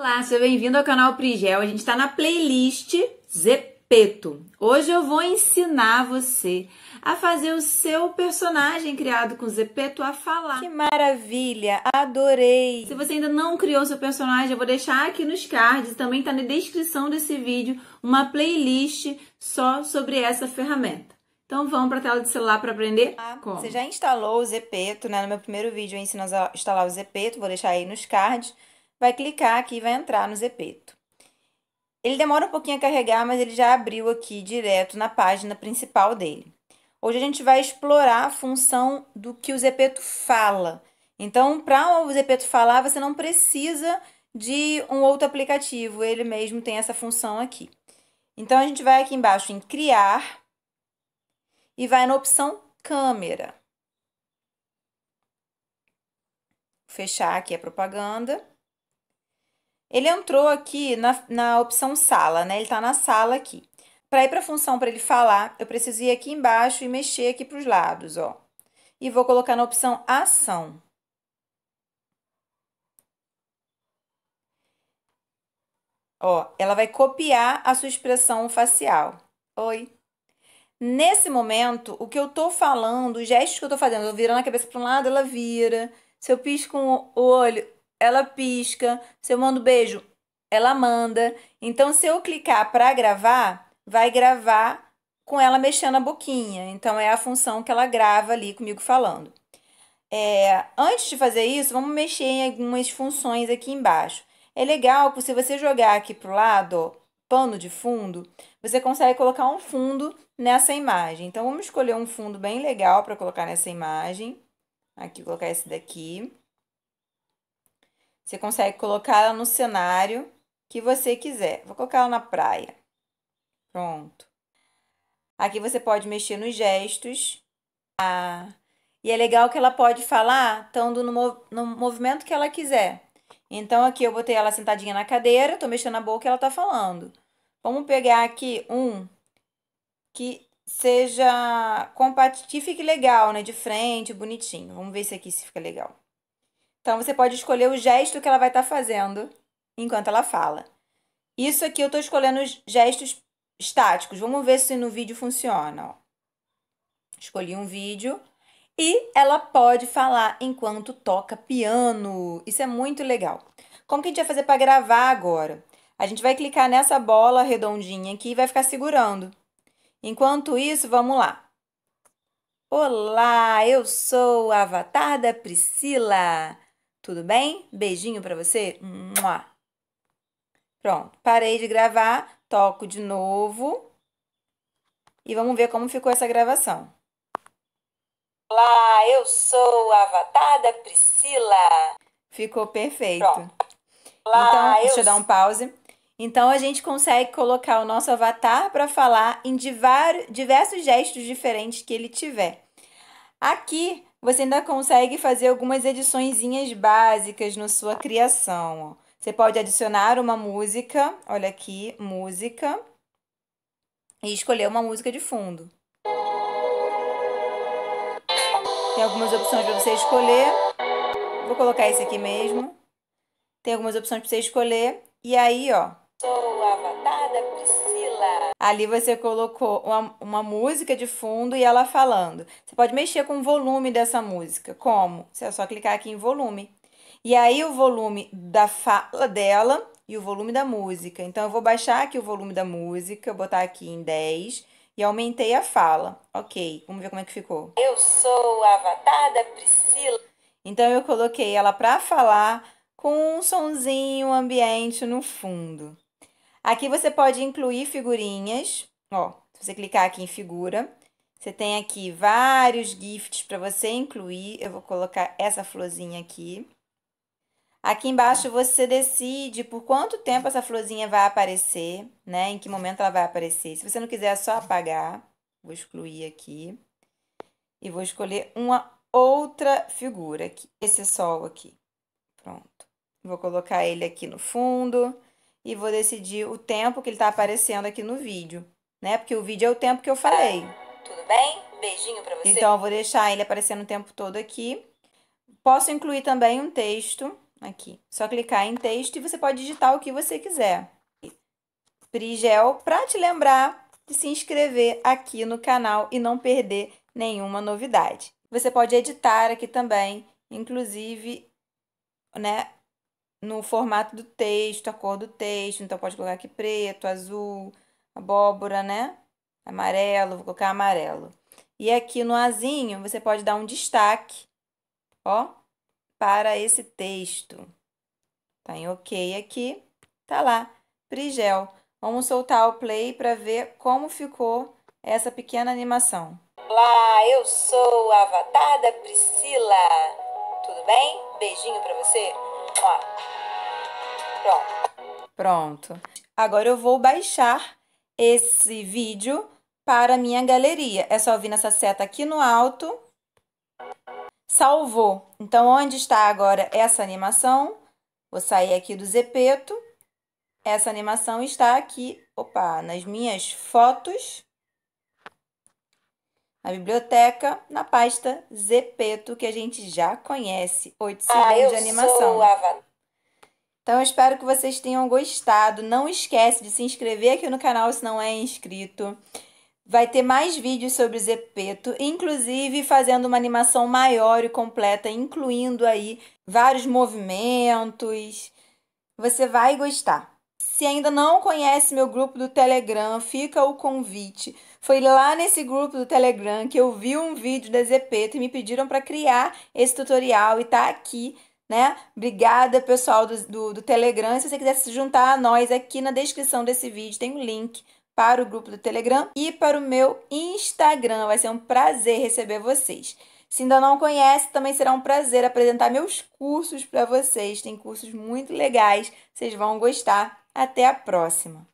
Olá, seja bem-vindo ao canal Prigel. A gente está na playlist Zepeto. Hoje eu vou ensinar você a fazer o seu personagem criado com Zepeto a falar. Que maravilha, adorei! Se você ainda não criou seu personagem, eu vou deixar aqui nos cards, também está na descrição desse vídeo, uma playlist só sobre essa ferramenta. Então vamos para a tela de celular para aprender ah, como. Você já instalou o Zepeto, né? No meu primeiro vídeo eu ensino a instalar o Zepeto, vou deixar aí nos cards vai clicar aqui e vai entrar no Zepeto. Ele demora um pouquinho a carregar, mas ele já abriu aqui direto na página principal dele. Hoje a gente vai explorar a função do que o Zepeto fala. Então, para o Zepeto falar, você não precisa de um outro aplicativo, ele mesmo tem essa função aqui. Então, a gente vai aqui embaixo em Criar e vai na opção Câmera. Fechar aqui a propaganda. Ele entrou aqui na, na opção sala, né? Ele está na sala aqui. Para ir para a função para ele falar, eu preciso ir aqui embaixo e mexer aqui para os lados, ó. E vou colocar na opção ação. Ó, ela vai copiar a sua expressão facial. Oi. Nesse momento, o que eu tô falando, o gesto que eu tô fazendo, eu virando a cabeça para um lado, ela vira. Se eu pisco o olho, ela pisca. Se eu mando beijo, ela manda. Então, se eu clicar para gravar, vai gravar com ela mexendo a boquinha. Então, é a função que ela grava ali comigo falando. É, antes de fazer isso, vamos mexer em algumas funções aqui embaixo. É legal que se você jogar aqui para o lado, ó, pano de fundo, você consegue colocar um fundo nessa imagem. Então, vamos escolher um fundo bem legal para colocar nessa imagem. Aqui, colocar esse daqui. Você consegue colocar ela no cenário que você quiser. Vou colocar ela na praia. Pronto. Aqui você pode mexer nos gestos. Ah, e é legal que ela pode falar estando no, mov no movimento que ela quiser. Então, aqui eu botei ela sentadinha na cadeira, tô mexendo a boca e ela tá falando. Vamos pegar aqui um que seja compatível, fique legal, né? De frente, bonitinho. Vamos ver se aqui se fica legal. Então você pode escolher o gesto que ela vai estar tá fazendo enquanto ela fala. Isso aqui eu estou escolhendo os gestos estáticos. Vamos ver se no vídeo funciona. Ó. Escolhi um vídeo e ela pode falar enquanto toca piano. Isso é muito legal. Como que a gente vai fazer para gravar agora? A gente vai clicar nessa bola redondinha aqui e vai ficar segurando. Enquanto isso, vamos lá. Olá, eu sou o Avatar da Priscila. Tudo bem? Beijinho para você. Mua. Pronto, parei de gravar, toco de novo e vamos ver como ficou essa gravação. Olá, eu sou a avatar da Priscila. Ficou perfeito. Olá, então, eu... deixa eu dar um pause. Então, a gente consegue colocar o nosso avatar para falar em diversos gestos diferentes que ele tiver. Aqui, você ainda consegue fazer algumas edições básicas na sua criação. Você pode adicionar uma música, olha aqui, música, e escolher uma música de fundo. Tem algumas opções para você escolher. Vou colocar esse aqui mesmo. Tem algumas opções para você escolher. E aí, ó, Sou a Priscila. Ali você colocou uma, uma música de fundo e ela falando. Você pode mexer com o volume dessa música. Como? Você é só clicar aqui em volume. E aí o volume da fala dela e o volume da música. Então eu vou baixar aqui o volume da música, botar aqui em 10 e aumentei a fala. Ok, vamos ver como é que ficou. Eu sou a avatar Priscila. Então eu coloquei ela para falar com um sonzinho ambiente no fundo. Aqui você pode incluir figurinhas. Ó, se você clicar aqui em figura, você tem aqui vários gifts para você incluir. Eu vou colocar essa florzinha aqui. Aqui embaixo você decide por quanto tempo essa florzinha vai aparecer, né? Em que momento ela vai aparecer. Se você não quiser, é só apagar. Vou excluir aqui. E vou escolher uma outra figura aqui. Esse sol aqui. Pronto. Vou colocar ele aqui no fundo e vou decidir o tempo que ele está aparecendo aqui no vídeo, né? Porque o vídeo é o tempo que eu falei. Tudo bem? Beijinho para você. Então, eu vou deixar ele aparecendo o tempo todo aqui. Posso incluir também um texto aqui. Só clicar em texto e você pode digitar o que você quiser. Prigel, para te lembrar de se inscrever aqui no canal e não perder nenhuma novidade. Você pode editar aqui também, inclusive, né, no formato do texto, a cor do texto. Então, pode colocar aqui preto, azul, abóbora, né? Amarelo, vou colocar amarelo. E aqui no azinho, você pode dar um destaque, ó, para esse texto. Tá em OK aqui, tá lá, Prigel. Vamos soltar o play para ver como ficou essa pequena animação. Olá, eu sou a Avatar da Priscila. Tudo bem? Beijinho para você. Pronto. Pronto. Agora eu vou baixar esse vídeo para minha galeria. É só vir nessa seta aqui no alto. Salvou. Então, onde está agora essa animação? Vou sair aqui do Zepeto. Essa animação está aqui, opa, nas minhas fotos a biblioteca na pasta Zepeto, que a gente já conhece, Oiticidan ah, de Animação. então, eu espero que vocês tenham gostado. Não esquece de se inscrever aqui no canal se não é inscrito. Vai ter mais vídeos sobre Zepeto, inclusive fazendo uma animação maior e completa, incluindo aí vários movimentos. Você vai gostar. Se ainda não conhece meu grupo do Telegram, fica o convite. Foi lá nesse grupo do Telegram que eu vi um vídeo da Zepeto e me pediram para criar esse tutorial e tá aqui, né? Obrigada, pessoal do, do, do Telegram. Se você quiser se juntar a nós, aqui na descrição desse vídeo tem um link para o grupo do Telegram e para o meu Instagram. Vai ser um prazer receber vocês. Se ainda não conhece, também será um prazer apresentar meus cursos para vocês. Tem cursos muito legais, vocês vão gostar. Até a próxima!